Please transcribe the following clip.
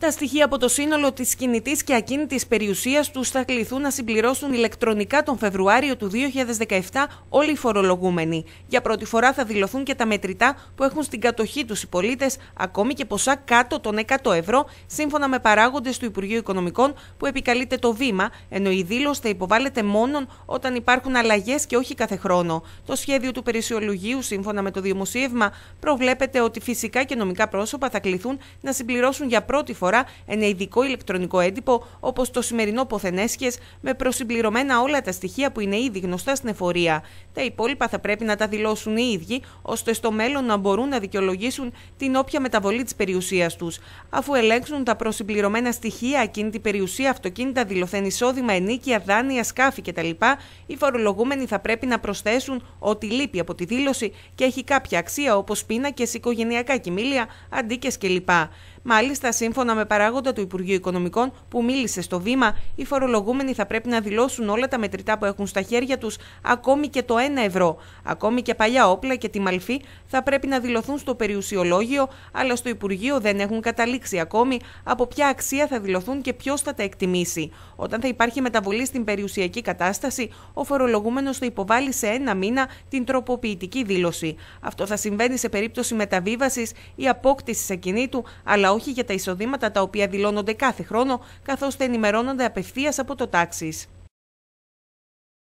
Τα στοιχεία από το σύνολο της κινητής και ακίνητης περιουσίας τους θα κληθούν να συμπληρώσουν ηλεκτρονικά τον Φεβρουάριο του 2017 όλοι οι φορολογούμενοι. Για πρώτη φορά θα δηλωθούν και τα μετρητά που έχουν στην κατοχή τους οι πολίτες, ακόμη και ποσά κάτω των 100 ευρώ, σύμφωνα με παράγοντες του Υπουργείου Οικονομικών που επικαλείται το βήμα, ενώ η δήλωση θα υποβάλλεται μόνο όταν υπάρχουν αλλαγές και όχι κάθε χρόνο. Το σχέδιο του Περισσιολογίου, σύμφωνα με το δημοσίευμα, προβλέπεται ότι φυσικά και νομικά πρόσωπα θα κληθούν να συμπληρώσουν για πρώτη φορά ένα ειδικό ηλεκτρονικό έντυπο όπως το σημερινό Ποθενέσχες με προσυμπληρωμένα όλα τα στοιχεία που είναι ήδη γνωστά στην εφορία. Τα υπόλοιπα θα πρέπει να τα δηλώσουν οι ίδιοι, ώστε στο μέλλον να μπορούν να δικαιολογήσουν την όποια μεταβολή της περιουσίας τους. Αφού ελέγξουν τα προσυμπληρωμένα στοιχεία, ακίνητη περιουσία, αυτοκίνητα, δηλωθέν εισόδημα, ενίκεια, δάνεια, σκάφη κτλ., οι φορολογούμενοι θα πρέπει να προσθέσουν ότι λείπει από τη δήλωση και έχει κάποια αξία όπως πίνακες, οικογενειακά κοιμήλια, αντίκες κλπ. Μάλιστα, σύμφωνα με με παράγοντα του Υπουργείου Οικονομικών που μίλησε στο βήμα, οι φορολογούμενοι θα πρέπει να δηλώσουν όλα τα μετρητά που έχουν στα χέρια τους... ακόμη και το 1 ευρώ. Ακόμη και παλιά όπλα και τη μαλφή θα πρέπει να δηλωθούν στο περιουσιολόγιο, αλλά στο Υπουργείο δεν έχουν καταλήξει ακόμη από ποια αξία θα δηλωθούν και ποιος θα τα εκτιμήσει. Όταν θα υπάρχει μεταβολή στην περιουσιακή κατάσταση, ο φορολογούμενος θα υποβάλει σε ένα μήνα την τροποποιητική δήλωση. Αυτό θα συμβαίνει σε περίπτωση μεταβίβασης ή απόκτησης ακινήτου, αλλά όχι για τα εισοδήματα τα οποία δηλώνονται κάθε χρόνο, καθώς θα ενημερώνονται απευθείας από το τάξη.